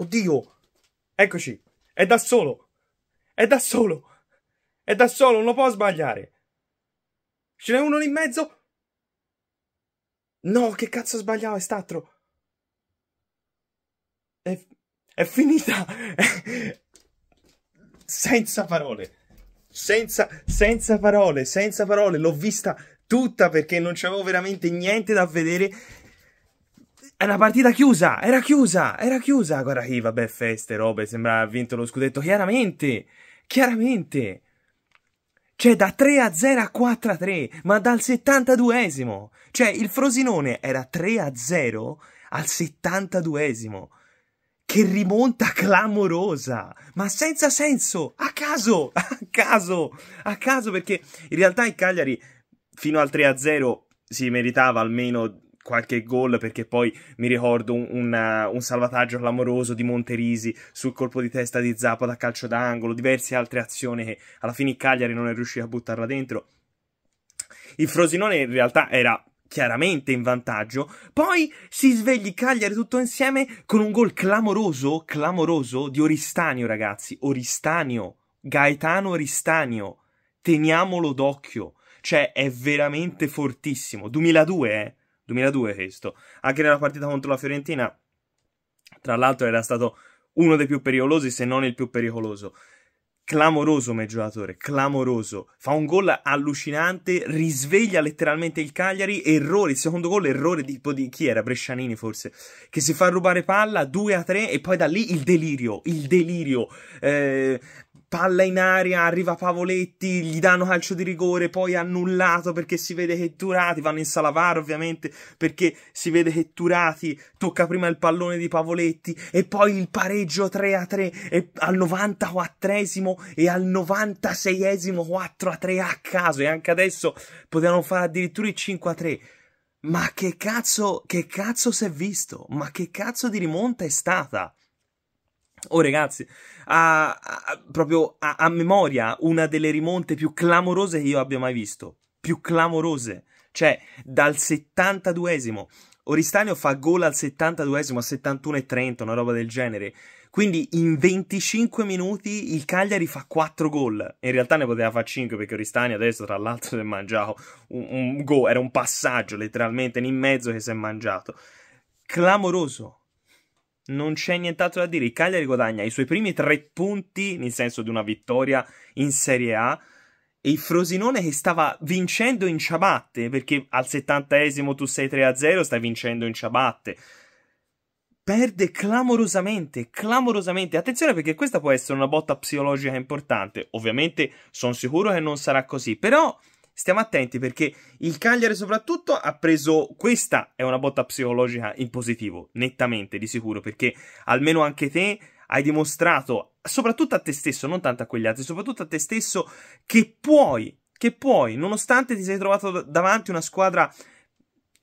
Oddio, eccoci, è da solo, è da solo, è da solo, non lo può sbagliare. Ce n'è uno lì in mezzo? No, che cazzo sbagliavo, è stato. È, è finita. senza parole. Senza, senza parole, senza parole. L'ho vista tutta perché non c'avevo veramente niente da vedere è una partita chiusa, era chiusa, era chiusa. Guarda chi, vabbè, feste, robe, sembrava vinto lo scudetto, chiaramente, chiaramente. Cioè, da 3 a 0 a 4 a 3, ma dal 72esimo. Cioè, il Frosinone era 3 a 0 al 72esimo. Che rimonta clamorosa, ma senza senso, a caso, a caso, a caso, perché in realtà il Cagliari fino al 3 a 0 si meritava almeno qualche gol perché poi mi ricordo un, un, eh, un, salvataggio clamoroso di Monterisi sul colpo di testa di Zappa da calcio d'angolo, diverse altre azioni che alla fine il Cagliari non è riuscito a buttarla dentro. Il Frosinone in realtà era chiaramente in vantaggio, poi si svegli Cagliari tutto insieme con un gol clamoroso, clamoroso di Oristanio ragazzi, Oristanio, Gaetano Oristanio, teniamolo d'occhio, cioè è veramente fortissimo, 2002 eh, 2002 questo. Anche nella partita contro la Fiorentina, tra l'altro, era stato uno dei più pericolosi, se non il più pericoloso. Clamoroso come giocatore, clamoroso. Fa un gol allucinante, risveglia letteralmente il Cagliari. Errore, il secondo gol, errore tipo di chi era? Brescianini forse. Che si fa rubare palla 2 a 3 e poi da lì il delirio, il delirio. Eh, palla in aria, arriva Pavoletti, gli danno calcio di rigore, poi annullato perché si vede che Turati, vanno in sala Salavaro ovviamente perché si vede che Turati tocca prima il pallone di Pavoletti e poi il pareggio 3 a 3 e al 94esimo e al 96esimo 4 a 3 a caso e anche adesso potevano fare addirittura il 5 a 3. Ma che cazzo, che cazzo si è visto? Ma che cazzo di rimonta è stata? Oh ragazzi, a, a, proprio a, a memoria una delle rimonte più clamorose che io abbia mai visto. Più clamorose. Cioè, dal 72esimo Oristanio fa gol al 72esimo, a 71 e 30, una roba del genere. Quindi in 25 minuti il Cagliari fa 4 gol. In realtà ne poteva fare 5 perché Oristani adesso tra l'altro si è mangiato un, un gol, era un passaggio letteralmente in mezzo che si è mangiato. Clamoroso, non c'è nient'altro da dire. Il Cagliari guadagna i suoi primi tre punti, nel senso di una vittoria in Serie A. E il Frosinone che stava vincendo in ciabatte, perché al settantesimo tu sei 3-0, stai vincendo in ciabatte. Perde clamorosamente, clamorosamente. Attenzione perché questa può essere una botta psicologica importante. Ovviamente sono sicuro che non sarà così, però stiamo attenti perché il Cagliari soprattutto ha preso questa è una botta psicologica in positivo, nettamente di sicuro, perché almeno anche te hai dimostrato, soprattutto a te stesso, non tanto a quegli altri, soprattutto a te stesso che puoi, che puoi, nonostante ti sei trovato davanti una squadra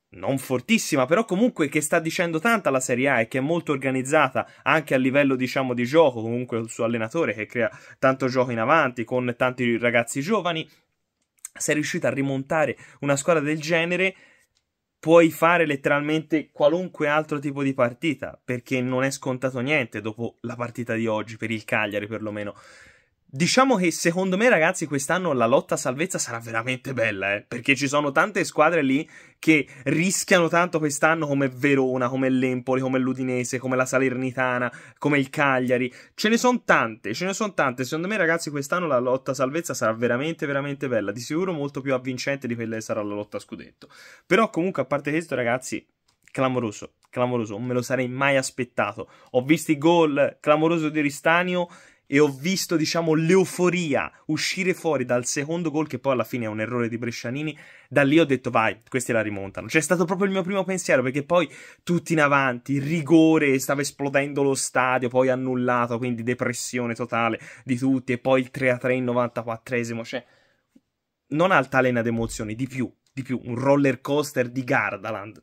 non fortissima, però comunque che sta dicendo tanto alla Serie A e che è molto organizzata anche a livello diciamo di gioco, comunque il suo allenatore che crea tanto gioco in avanti con tanti ragazzi giovani sei riuscito a rimontare una squadra del genere, puoi fare letteralmente qualunque altro tipo di partita, perché non è scontato niente dopo la partita di oggi, per il Cagliari perlomeno. Diciamo che secondo me, ragazzi, quest'anno la lotta salvezza sarà veramente bella, eh? perché ci sono tante squadre lì che rischiano tanto quest'anno, come Verona, come l'Empoli, come l'Udinese, come la Salernitana, come il Cagliari. Ce ne sono tante, ce ne sono tante. Secondo me, ragazzi, quest'anno la lotta salvezza sarà veramente, veramente bella. Di sicuro molto più avvincente di quella che sarà la lotta scudetto. Però, comunque, a parte questo, ragazzi, clamoroso, clamoroso, non me lo sarei mai aspettato. Ho visto i gol, clamoroso di Ristanio e ho visto, diciamo, l'euforia uscire fuori dal secondo gol, che poi alla fine è un errore di Brescianini, da lì ho detto vai, questi la rimontano. Cioè è stato proprio il mio primo pensiero, perché poi tutti in avanti, rigore, stava esplodendo lo stadio, poi annullato, quindi depressione totale di tutti, e poi il 3-3 in 94esimo, cioè... Non altalena d'emozioni, di più, di più, un roller coaster di Gardaland.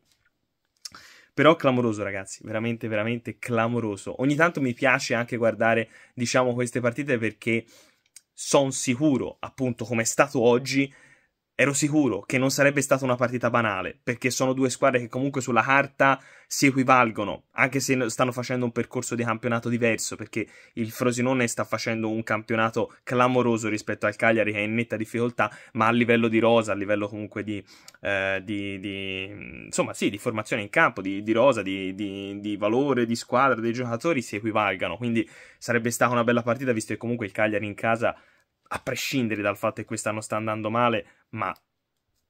Però clamoroso, ragazzi, veramente, veramente clamoroso. Ogni tanto mi piace anche guardare, diciamo, queste partite perché sono sicuro, appunto, come è stato oggi, ero sicuro che non sarebbe stata una partita banale, perché sono due squadre che comunque sulla carta si equivalgono, anche se stanno facendo un percorso di campionato diverso, perché il Frosinone sta facendo un campionato clamoroso rispetto al Cagliari che è in netta difficoltà, ma a livello di rosa, a livello comunque di, eh, di, di insomma, sì, di formazione in campo, di, di rosa, di, valore, di squadra, dei giocatori si equivalgano, quindi sarebbe stata una bella partita, visto che comunque il Cagliari in casa a prescindere dal fatto che quest'anno sta andando male, ma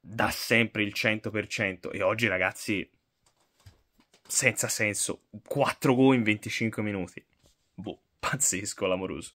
da sempre il 100% e oggi ragazzi senza senso 4 gol in 25 minuti boh pazzesco l'amoroso